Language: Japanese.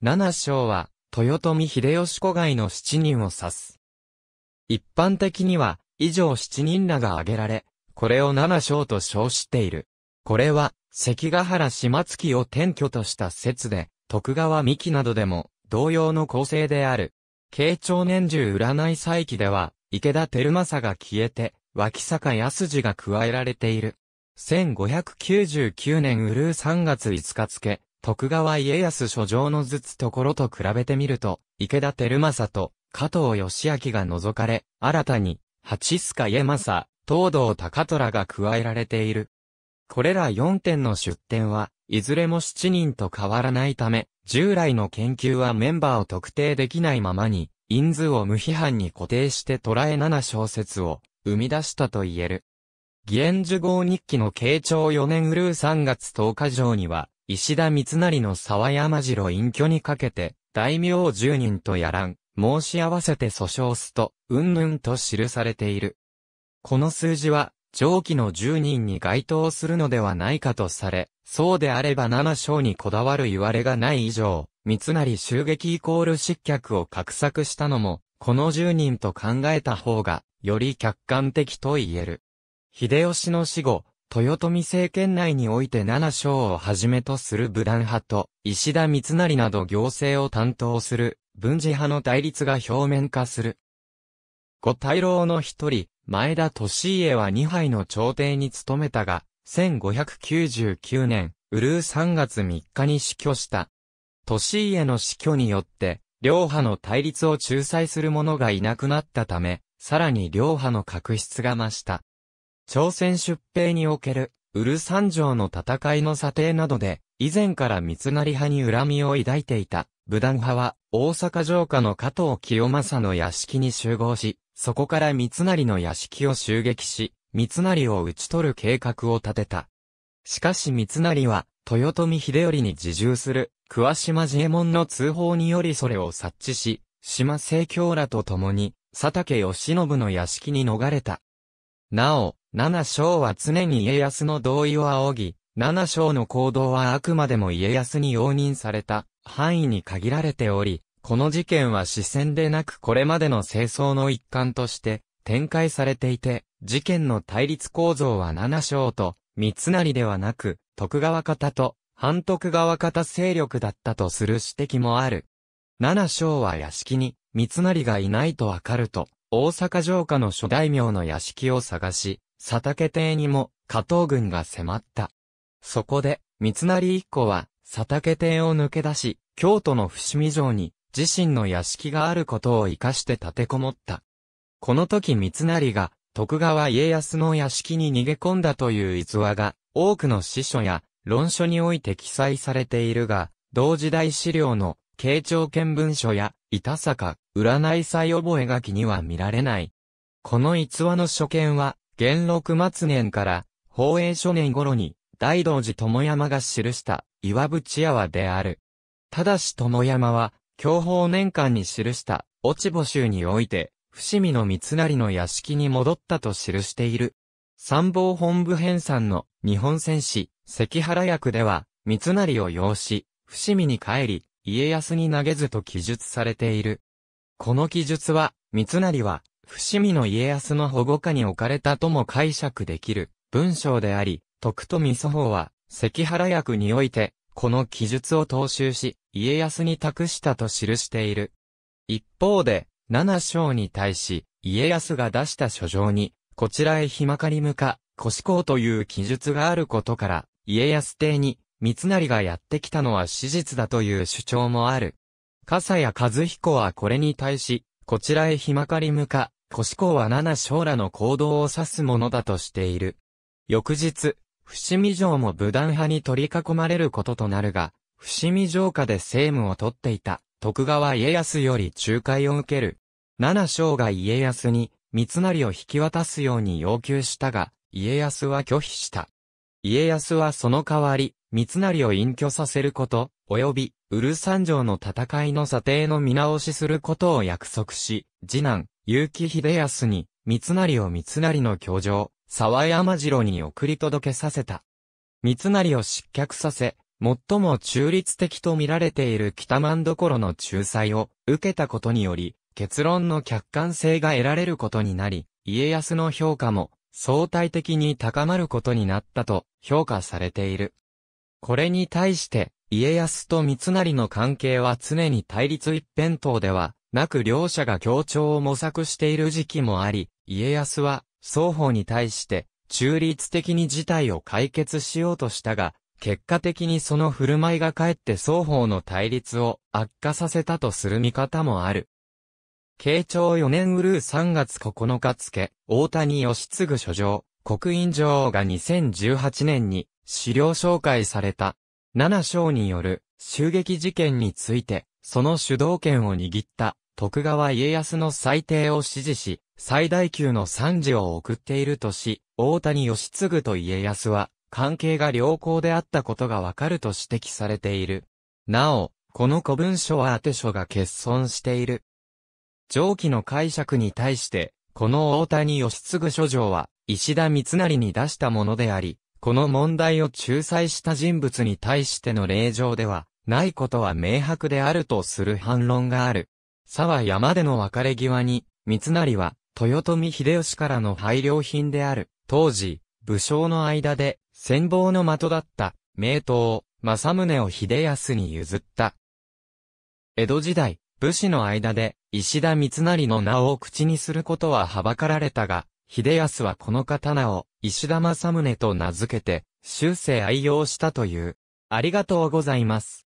七章は、豊臣秀吉子外の七人を指す。一般的には、以上七人らが挙げられ、これを七章と称している。これは、関ヶ原島月を転居とした説で、徳川三木などでも、同様の構成である。慶長年中占い祭起では、池田照正が消えて、脇坂康次が加えられている。1599年うるう3月5日付、徳川家康書状のずつところと比べてみると、池田照政と加藤義明が除かれ、新たに、八須賀家政、東堂高虎が加えられている。これら4点の出典は、いずれも7人と変わらないため、従来の研究はメンバーを特定できないままに、因数を無批判に固定して捉え7小説を生み出したと言える。義援受号日記の慶長4年ウルー3月10日上には、石田三成の沢山城隠居にかけて、大名10人とやらん、申し合わせて訴訟すと、うんぬんと記されている。この数字は、上記の10人に該当するのではないかとされ、そうであれば七章にこだわる言われがない以上、三成襲撃イコール失脚を画策したのも、この10人と考えた方が、より客観的と言える。秀吉の死後、豊臣政権内において七章をはじめとする武断派と、石田三成など行政を担当する、文治派の対立が表面化する。五大老の一人、前田利家は二杯の朝廷に勤めたが、1599年、うるう3月3日に死去した。利家の死去によって、両派の対立を仲裁する者がいなくなったため、さらに両派の確執が増した。朝鮮出兵における、ウル三条の戦いの査定などで、以前から三成派に恨みを抱いていた、武断派は、大阪城下の加藤清正の屋敷に集合し、そこから三成の屋敷を襲撃し、三成を討ち取る計画を立てた。しかし三成は、豊臣秀頼に自重する、桑島自衛門の通報によりそれを察知し、島政教らと共に、佐竹義信の屋敷に逃れた。なお、七章は常に家康の同意を仰ぎ、七章の行動はあくまでも家康に容認された範囲に限られており、この事件は視線でなくこれまでの清掃の一環として展開されていて、事件の対立構造は七章と三成ではなく、徳川方と反徳川方勢力だったとする指摘もある。七章は屋敷に三成がいないとわかると、大阪城下の諸大名の屋敷を探し、佐竹邸にも加藤軍が迫った。そこで、三成一行は、佐竹邸を抜け出し、京都の伏見城に、自身の屋敷があることを活かして立てこもった。この時三成が、徳川家康の屋敷に逃げ込んだという逸話が、多くの史書や論書において記載されているが、同時代資料の、慶長見文書や、板坂、占い祭覚書には見られない。この逸話の所見は、元禄末年から、宝永初年頃に、大道寺友山が記した、岩淵は、である。ただし友山は、教法年間に記した、落穂集において、伏見の三成の屋敷に戻ったと記している。参謀本部編纂の日本戦士、関原役では、三成を養子、伏見に帰り、家康に投げずと記述されている。この記述は、三成は、伏見の家康の保護下に置かれたとも解釈できる文章であり、徳富祖法は、関原役において、この記述を踏襲し、家康に託したと記している。一方で、七章に対し、家康が出した書状に、こちらへひまかり向か、腰公という記述があることから、家康邸に、三成がやってきたのは史実だという主張もある。笠谷和彦はこれに対し、こちらへひまかり向か、コシコは七将らの行動を指すものだとしている。翌日、伏見城も武断派に取り囲まれることとなるが、伏見城下で政務を取っていた徳川家康より仲介を受ける。七将が家康に三成を引き渡すように要求したが、家康は拒否した。家康はその代わり、三成を隠居させること、及び、ウル三城の戦いの査定の見直しすることを約束し、次男、結城秀康に、三成を三成の居城、沢山城に送り届けさせた。三成を失脚させ、最も中立的と見られている北万所の仲裁を受けたことにより、結論の客観性が得られることになり、家康の評価も相対的に高まることになったと評価されている。これに対して、家康と三成の関係は常に対立一辺倒ではなく両者が協調を模索している時期もあり、家康は双方に対して中立的に事態を解決しようとしたが、結果的にその振る舞いがかえって双方の対立を悪化させたとする見方もある。慶長4年うるう3月9日付、大谷義継書状、国印女王が2018年に資料紹介された。7章による襲撃事件について、その主導権を握った徳川家康の裁定を支持し、最大級の賛辞を送っているとし、大谷義継と家康は関係が良好であったことがわかると指摘されている。なお、この古文書は宛書が欠損している。上記の解釈に対して、この大谷義継書状は、石田三成に出したものであり、この問題を仲裁した人物に対しての令状では、ないことは明白であるとする反論がある。沢山での別れ際に、三成は、豊臣秀吉からの配慮品である、当時、武将の間で、戦望の的だった、名刀、正宗を秀康に譲った。江戸時代、武士の間で、石田三成の名を口にすることははばかられたが、秀康はこの刀を、石田正宗と名付けて、終生愛用したという。ありがとうございます。